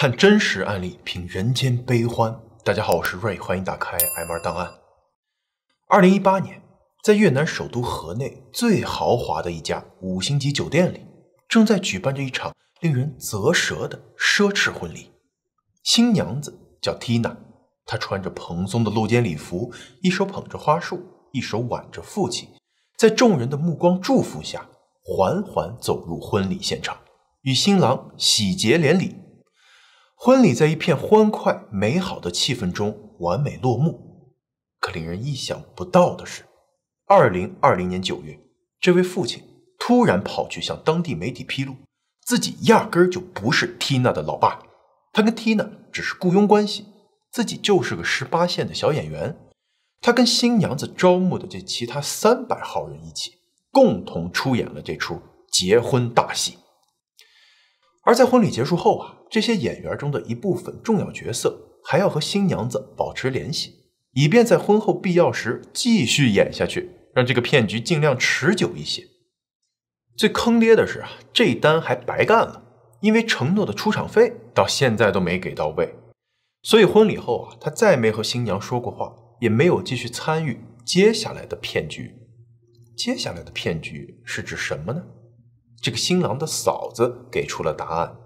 看真实案例，品人间悲欢。大家好，我是 Ray，欢迎打开 M r 档案。二零一八年，在越南首都河内最豪华的一家五星级酒店里，正在举办着一场令人啧舌的奢侈婚礼。新娘子叫 Tina，她穿着蓬松的露肩礼服，一手捧着花束，一手挽着父亲，在众人的目光祝福下，缓缓走入婚礼现场，与新郎喜结连理。婚礼在一片欢快美好的气氛中完美落幕。可令人意想不到的是，二零二零年九月，这位父亲突然跑去向当地媒体披露，自己压根儿就不是缇娜的老爸，他跟缇娜只是雇佣关系，自己就是个十八线的小演员。他跟新娘子招募的这其他三百号人一起，共同出演了这出结婚大戏。而在婚礼结束后啊，这些演员中的一部分重要角色还要和新娘子保持联系，以便在婚后必要时继续演下去，让这个骗局尽量持久一些。最坑爹的是啊，这单还白干了，因为承诺的出场费到现在都没给到位。所以婚礼后啊，他再没和新娘说过话，也没有继续参与接下来的骗局。接下来的骗局是指什么呢？这个新郎的嫂子给出了答案。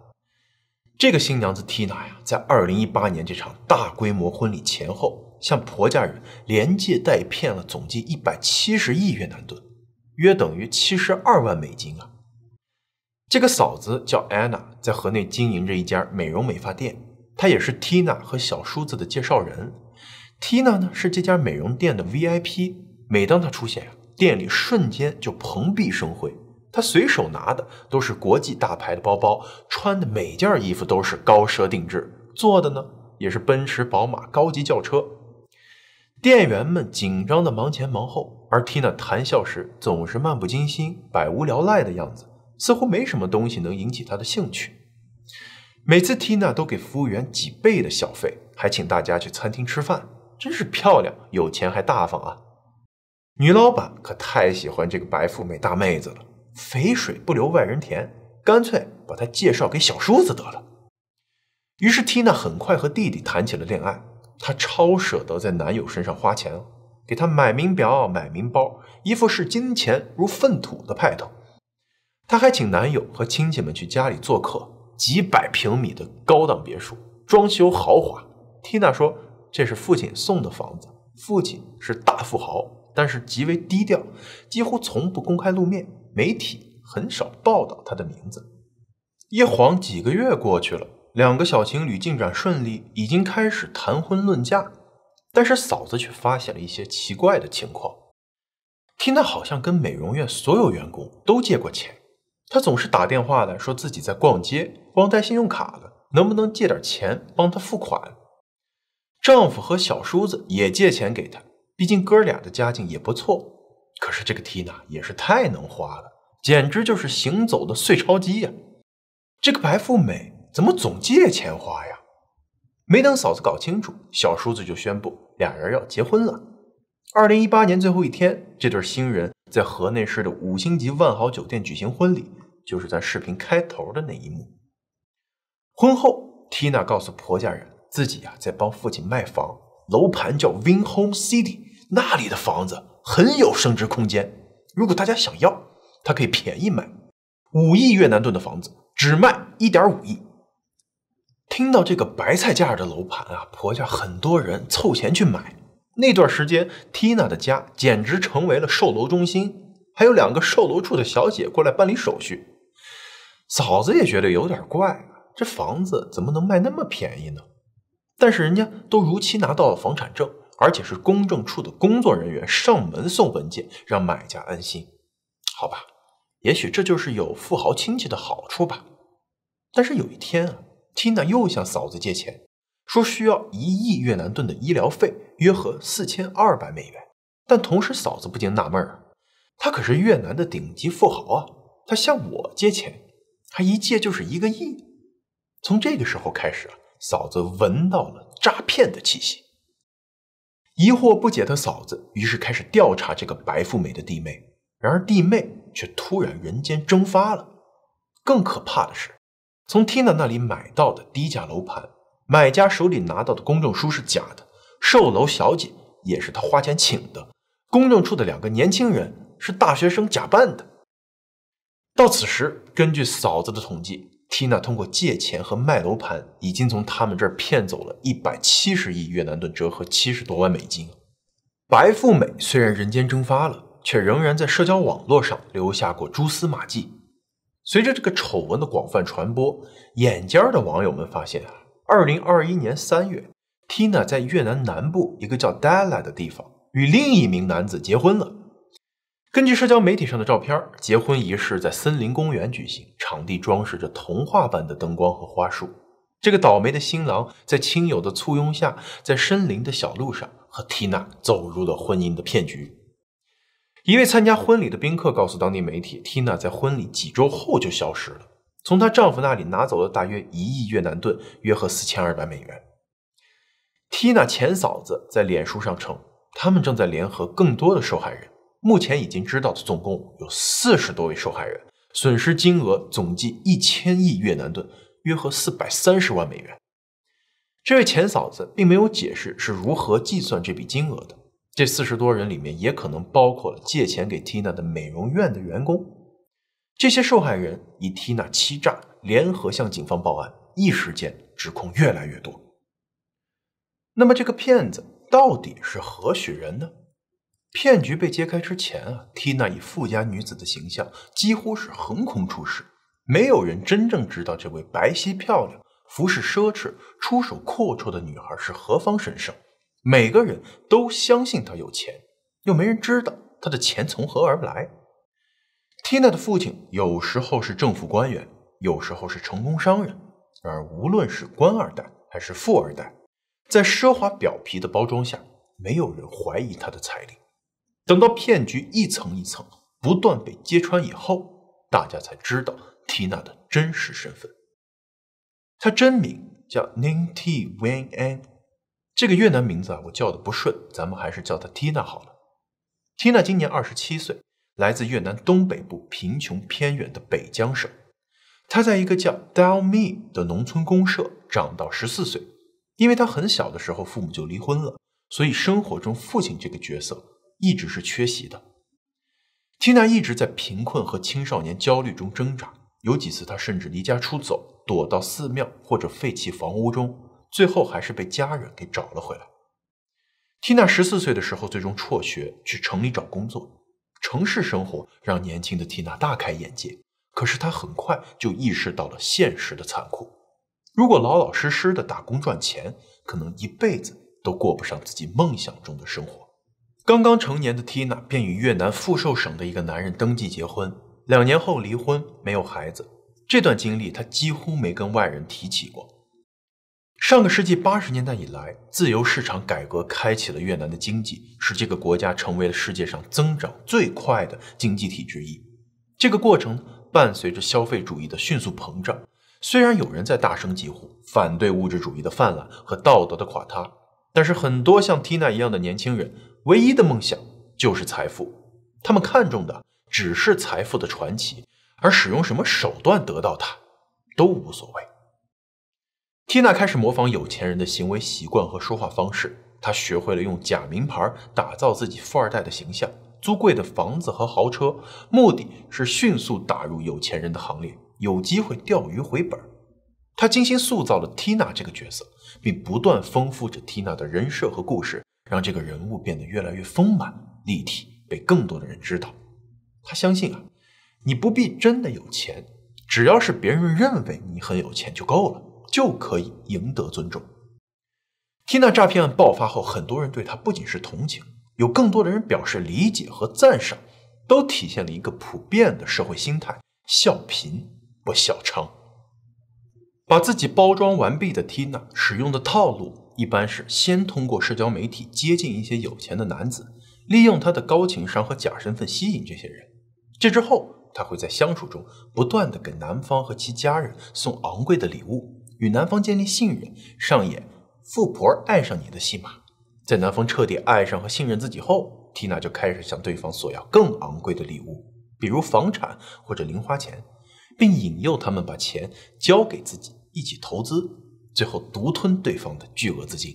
这个新娘子缇娜呀，在2018年这场大规模婚礼前后，向婆家人连借带骗了总计170亿越南盾，约等于72万美金啊。这个嫂子叫 Anna，在河内经营着一家美容美发店，她也是缇娜和小叔子的介绍人。缇娜呢，是这家美容店的 VIP，每当她出现呀，店里瞬间就蓬荜生辉。他随手拿的都是国际大牌的包包，穿的每件衣服都是高奢定制，坐的呢也是奔驰、宝马高级轿车。店员们紧张的忙前忙后，而 Tina 谈笑时总是漫不经心、百无聊赖的样子，似乎没什么东西能引起她的兴趣。每次 Tina 都给服务员几倍的小费，还请大家去餐厅吃饭，真是漂亮、有钱还大方啊！女老板可太喜欢这个白富美大妹子了。肥水不流外人田，干脆把她介绍给小叔子得了。于是，缇娜很快和弟弟谈起了恋爱。她超舍得在男友身上花钱，给他买名表、买名包，一副视金钱如粪土的派头。她还请男友和亲戚们去家里做客，几百平米的高档别墅，装修豪华。缇娜说：“这是父亲送的房子，父亲是大富豪。”但是极为低调，几乎从不公开露面，媒体很少报道他的名字。一晃几个月过去了，两个小情侣进展顺利，已经开始谈婚论嫁。但是嫂子却发现了一些奇怪的情况，听他好像跟美容院所有员工都借过钱，他总是打电话来说自己在逛街，忘带信用卡了，能不能借点钱帮他付款？丈夫和小叔子也借钱给他。毕竟哥俩的家境也不错，可是这个缇娜也是太能花了，简直就是行走的碎钞机呀！这个白富美怎么总借钱花呀？没等嫂子搞清楚，小叔子就宣布俩人要结婚了。二零一八年最后一天，这对新人在河内市的五星级万豪酒店举行婚礼，就是咱视频开头的那一幕。婚后，缇娜告诉婆家人，自己呀在帮父亲卖房。楼盘叫 Vinhome City，那里的房子很有升值空间。如果大家想要，它可以便宜卖，五亿越南盾的房子只卖一点五亿。听到这个白菜价的楼盘啊，婆家很多人凑钱去买。那段时间，Tina 的家简直成为了售楼中心，还有两个售楼处的小姐过来办理手续。嫂子也觉得有点怪，这房子怎么能卖那么便宜呢？但是人家都如期拿到了房产证，而且是公证处的工作人员上门送文件，让买家安心。好吧，也许这就是有富豪亲戚的好处吧。但是有一天啊，Tina 又向嫂子借钱，说需要一亿越南盾的医疗费，约合四千二百美元。但同时，嫂子不禁纳闷啊，他可是越南的顶级富豪啊，他向我借钱，他一借就是一个亿。从这个时候开始啊。嫂子闻到了诈骗的气息，疑惑不解的嫂子于是开始调查这个白富美的弟妹，然而弟妹却突然人间蒸发了。更可怕的是，从 Tina 那里买到的低价楼盘，买家手里拿到的公证书是假的，售楼小姐也是他花钱请的，公证处的两个年轻人是大学生假扮的。到此时，根据嫂子的统计。Tina 通过借钱和卖楼盘，已经从他们这儿骗走了一百七十亿越南盾，折合七十多万美金。白富美虽然人间蒸发了，却仍然在社交网络上留下过蛛丝马迹。随着这个丑闻的广泛传播，眼尖儿的网友们发现啊，二零二一年三月，Tina 在越南南部一个叫 Da l a 的地方与另一名男子结婚了。根据社交媒体上的照片，结婚仪式在森林公园举行，场地装饰着童话般的灯光和花束。这个倒霉的新郎在亲友的簇拥下，在森林的小路上和缇娜走入了婚姻的骗局。一位参加婚礼的宾客告诉当地媒体，缇娜在婚礼几周后就消失了，从她丈夫那里拿走了大约一亿越南盾（约合四千二百美元）。缇娜前嫂子在脸书上称，他们正在联合更多的受害人。目前已经知道的总共有四十多位受害人，损失金额总计一千亿越南盾，约合四百三十万美元。这位前嫂子并没有解释是如何计算这笔金额的。这四十多人里面也可能包括了借钱给 Tina 的美容院的员工。这些受害人以 Tina 欺诈联合向警方报案，一时间指控越来越多。那么这个骗子到底是何许人呢？骗局被揭开之前啊，缇娜以富家女子的形象几乎是横空出世，没有人真正知道这位白皙漂亮、服饰奢侈、出手阔绰的女孩是何方神圣。每个人都相信她有钱，又没人知道她的钱从何而来。缇娜的父亲有时候是政府官员，有时候是成功商人。而，无论是官二代还是富二代，在奢华表皮的包装下，没有人怀疑她的财力。等到骗局一层一层不断被揭穿以后，大家才知道缇娜的真实身份。她真名叫 Ninh T. n g y e n An，这个越南名字啊，我叫的不顺，咱们还是叫她缇娜好了。缇娜今年二十七岁，来自越南东北部贫穷偏远的北江省。她在一个叫 Dalmy 的农村公社长到十四岁，因为她很小的时候父母就离婚了，所以生活中父亲这个角色。一直是缺席的。缇娜一直在贫困和青少年焦虑中挣扎，有几次她甚至离家出走，躲到寺庙或者废弃房屋中，最后还是被家人给找了回来。缇娜十四岁的时候，最终辍学去城里找工作。城市生活让年轻的缇娜大开眼界，可是她很快就意识到了现实的残酷。如果老老实实的打工赚钱，可能一辈子都过不上自己梦想中的生活。刚刚成年的缇娜便与越南富寿省的一个男人登记结婚，两年后离婚，没有孩子。这段经历她几乎没跟外人提起过。上个世纪八十年代以来，自由市场改革开启了越南的经济，使这个国家成为了世界上增长最快的经济体之一。这个过程伴随着消费主义的迅速膨胀，虽然有人在大声疾呼反对物质主义的泛滥和道德的垮塌，但是很多像缇娜一样的年轻人。唯一的梦想就是财富，他们看重的只是财富的传奇，而使用什么手段得到它都无所谓。缇娜开始模仿有钱人的行为习惯和说话方式，她学会了用假名牌打造自己富二代的形象，租贵的房子和豪车，目的是迅速打入有钱人的行列，有机会钓鱼回本。她精心塑造了 n 娜这个角色，并不断丰富着 n 娜的人设和故事。让这个人物变得越来越丰满、立体，被更多的人知道。他相信啊，你不必真的有钱，只要是别人认为你很有钱就够了，就可以赢得尊重。缇娜诈骗案爆发后，很多人对他不仅是同情，有更多的人表示理解和赞赏，都体现了一个普遍的社会心态：笑贫不笑娼。把自己包装完毕的缇娜使用的套路一般是先通过社交媒体接近一些有钱的男子，利用他的高情商和假身份吸引这些人。这之后，他会在相处中不断的给男方和其家人送昂贵的礼物，与男方建立信任，上演富婆爱上你的戏码。在男方彻底爱上和信任自己后，缇娜就开始向对方索要更昂贵的礼物，比如房产或者零花钱，并引诱他们把钱交给自己。一起投资，最后独吞对方的巨额资金。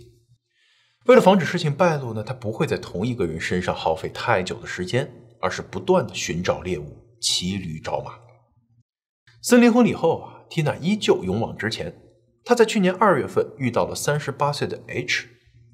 为了防止事情败露呢，他不会在同一个人身上耗费太久的时间，而是不断的寻找猎物，骑驴找马。森林婚礼后啊，缇娜依旧勇往直前。她在去年二月份遇到了三十八岁的 H。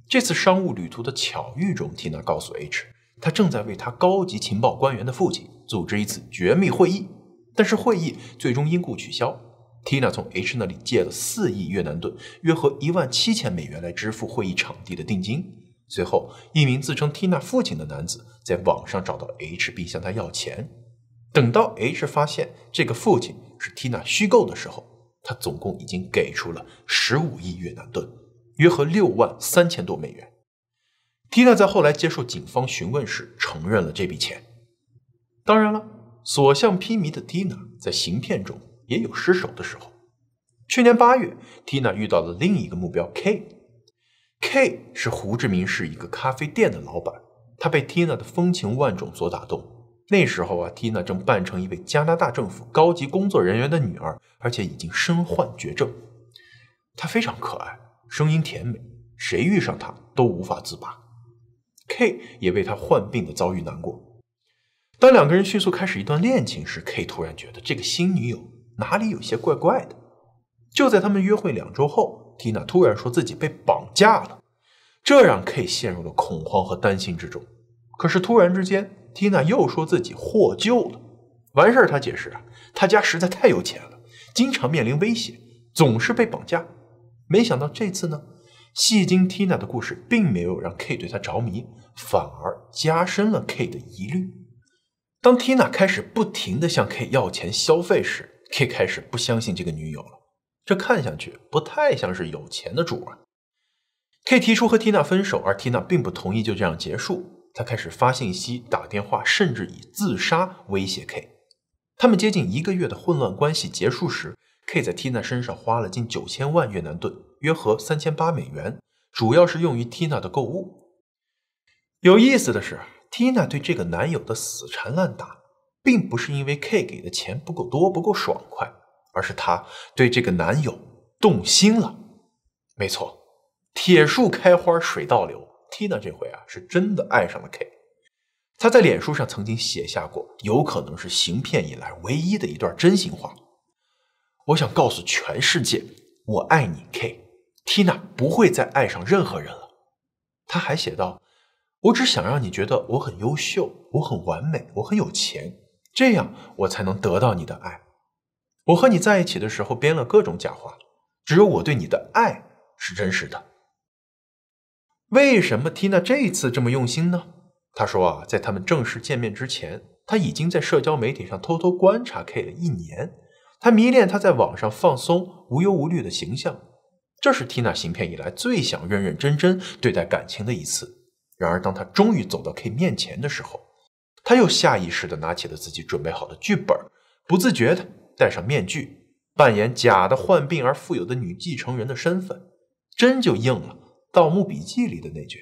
这次商务旅途的巧遇中，缇娜告诉 H，她正在为她高级情报官员的父亲组织一次绝密会议，但是会议最终因故取消。Tina 从 H 那里借了四亿越南盾，约合一万七千美元，来支付会议场地的定金。随后，一名自称 Tina 父亲的男子在网上找到 H，并向他要钱。等到 H 发现这个父亲是 Tina 虚构的时候，他总共已经给出了十五亿越南盾，约合六万三千多美元。Tina 在后来接受警方询问时承认了这笔钱。当然了，所向披靡的 Tina 在行骗中。也有失手的时候。去年八月，缇娜遇到了另一个目标 K。K 是胡志明市一个咖啡店的老板，他被缇娜的风情万种所打动。那时候啊，缇娜正扮成一位加拿大政府高级工作人员的女儿，而且已经身患绝症。她非常可爱，声音甜美，谁遇上她都无法自拔。K 也为她患病的遭遇难过。当两个人迅速开始一段恋情时，K 突然觉得这个新女友。哪里有些怪怪的？就在他们约会两周后，蒂娜突然说自己被绑架了，这让 K 陷入了恐慌和担心之中。可是突然之间，蒂娜又说自己获救了。完事儿，他解释啊，他家实在太有钱了，经常面临威胁，总是被绑架。没想到这次呢，戏精缇娜的故事并没有让 K 对他着迷，反而加深了 K 的疑虑。当缇娜开始不停地向 K 要钱消费时，K 开始不相信这个女友了，这看上去不太像是有钱的主啊。K 提出和缇娜分手，而缇娜并不同意就这样结束，她开始发信息、打电话，甚至以自杀威胁 K。他们接近一个月的混乱关系结束时，K 在缇娜身上花了近九千万越南盾（约合三千八美元），主要是用于缇娜的购物。有意思的是缇娜对这个男友的死缠烂打。并不是因为 K 给的钱不够多、不够爽快，而是她对这个男友动心了。没错，铁树开花水倒流，Tina 这回啊是真的爱上了 K。她在脸书上曾经写下过，有可能是行骗以来唯一的一段真心话。我想告诉全世界，我爱你，K。Tina 不会再爱上任何人了。她还写道：“我只想让你觉得我很优秀，我很完美，我很有钱。”这样我才能得到你的爱。我和你在一起的时候编了各种假话，只有我对你的爱是真实的。为什么 Tina 这次这么用心呢？他说啊，在他们正式见面之前，他已经在社交媒体上偷偷观察 K 了一年。他迷恋他在网上放松无忧无虑的形象。这是 Tina 行骗以来最想认认真真对待感情的一次。然而，当他终于走到 K 面前的时候。他又下意识的拿起了自己准备好的剧本，不自觉的戴上面具，扮演假的患病而富有的女继承人的身份，真就应了《盗墓笔记》里的那句：“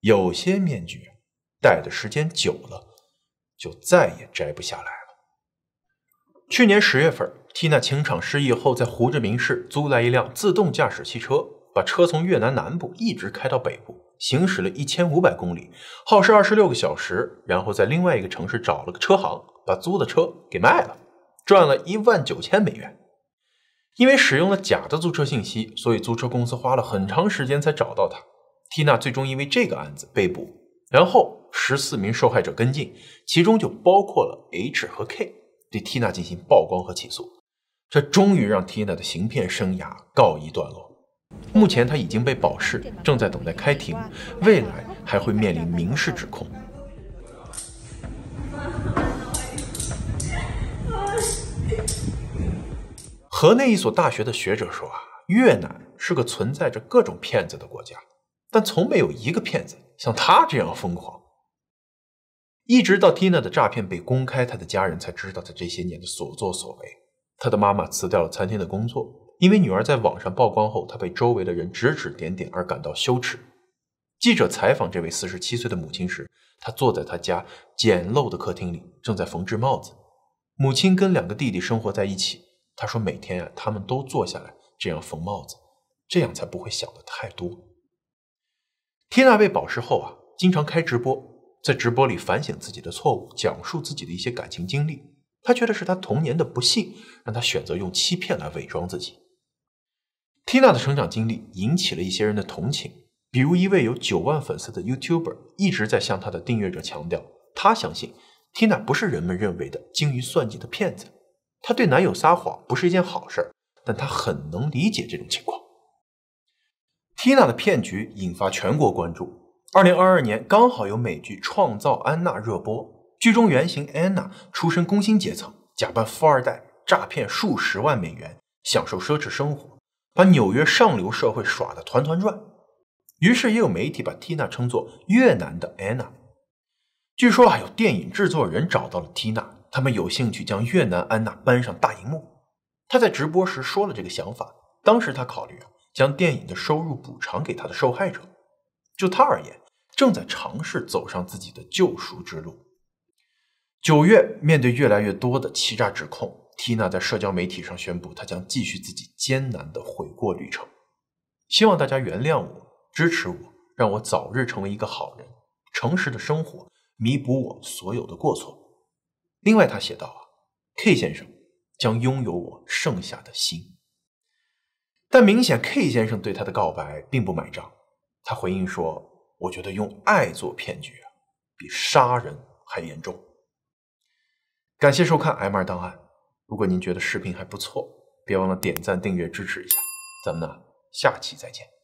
有些面具戴的时间久了，就再也摘不下来了。”去年十月份，缇娜情场失意后，在胡志明市租来一辆自动驾驶汽车，把车从越南南部一直开到北部。行驶了一千五百公里，耗时二十六个小时，然后在另外一个城市找了个车行，把租的车给卖了，赚了一万九千美元。因为使用了假的租车信息，所以租车公司花了很长时间才找到他。缇娜最终因为这个案子被捕，然后十四名受害者跟进，其中就包括了 H 和 K，对缇娜进行曝光和起诉。这终于让缇娜的行骗生涯告一段落。目前他已经被保释，正在等待开庭，未来还会面临民事指控。河内一所大学的学者说：“啊，越南是个存在着各种骗子的国家，但从没有一个骗子像他这样疯狂。一直到蒂娜的诈骗被公开，他的家人才知道他这些年的所作所为。他的妈妈辞掉了餐厅的工作。”因为女儿在网上曝光后，她被周围的人指指点点而感到羞耻。记者采访这位四十七岁的母亲时，她坐在她家简陋的客厅里，正在缝制帽子。母亲跟两个弟弟生活在一起。她说：“每天啊，他们都坐下来这样缝帽子，这样才不会想的太多。”缇娜被保释后啊，经常开直播，在直播里反省自己的错误，讲述自己的一些感情经历。她觉得是她童年的不幸，让她选择用欺骗来伪装自己。Tina 的成长经历引起了一些人的同情，比如一位有九万粉丝的 YouTuber 一直在向他的订阅者强调，他相信 Tina 不是人们认为的精于算计的骗子。她对男友撒谎不是一件好事，但她很能理解这种情况。Tina 的骗局引发全国关注。二零二二年刚好有美剧《创造安娜》热播，剧中原型 Anna 出身工薪阶层，假扮富二代诈骗数十万美元，享受奢侈生活。把纽约上流社会耍得团团转，于是也有媒体把缇娜称作越南的 Anna。据说啊，有电影制作人找到了缇娜，他们有兴趣将越南安娜搬上大荧幕。他在直播时说了这个想法。当时他考虑啊，将电影的收入补偿给他的受害者。就他而言，正在尝试走上自己的救赎之路。九月，面对越来越多的欺诈指控。缇娜在社交媒体上宣布，她将继续自己艰难的悔过旅程，希望大家原谅我，支持我，让我早日成为一个好人，诚实的生活，弥补我所有的过错。另外，他写道：“啊，K 先生将拥有我剩下的心。”但明显，K 先生对他的告白并不买账。他回应说：“我觉得用爱做骗局啊，比杀人还严重。”感谢收看《M 二档案》。如果您觉得视频还不错，别忘了点赞、订阅支持一下。咱们呢，下期再见。